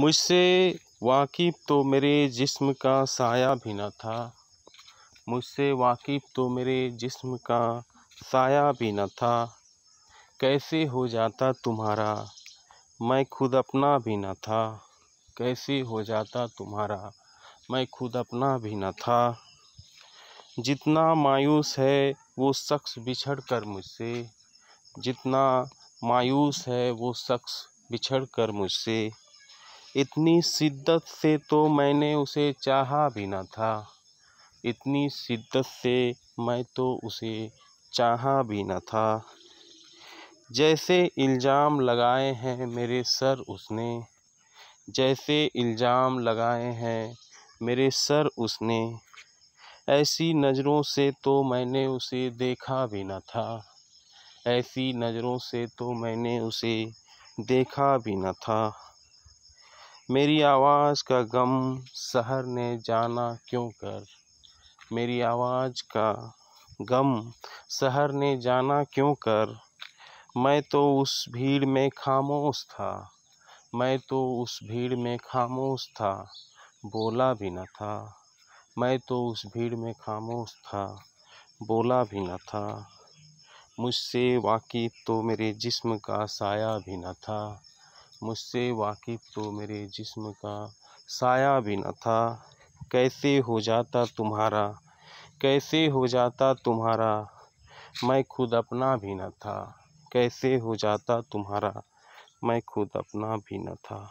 मुझसे वाकिफ़ तो मेरे जिस्म का साया भी न था मुझसे वाकिफ़ तो मेरे जिस्म का साया भी न था कैसे हो जाता तुम्हारा मैं खुद अपना भी न था कैसे हो जाता तुम्हारा मैं खुद अपना भी न था जितना मायूस है वो शख्स बिछड़ कर मुझसे जितना मायूस है वो शख्स बिछड़ कर मुझसे इतनी शिद्दत से तो मैंने उसे चाहा भी ना था इतनी शिद्दत से मैं तो उसे चाहा भी ना था जैसे इल्ज़ाम लगाए हैं मेरे सर उसने जैसे इल्ज़ाम लगाए हैं मेरे सर उसने ऐसी नज़रों से तो मैंने उसे देखा भी ना था ऐसी नज़रों से तो मैंने उसे देखा भी ना था मेरी आवाज़ का गम शहर ने जाना क्यों कर मेरी आवाज़ का गम शहर ने जाना क्यों कर मैं तो उस भीड़ में खामोश था मैं तो उस भीड़ में खामोश था बोला भी न था मैं तो उस भीड़ में खामोश था बोला भी न था मुझसे वाकिफ तो मेरे जिस्म का साया भी न था मुझसे वाकिफ़ तो मेरे जिस्म का साया भी न था कैसे हो जाता तुम्हारा कैसे हो जाता तुम्हारा मैं खुद अपना भी न था कैसे हो जाता तुम्हारा मैं खुद अपना भी न था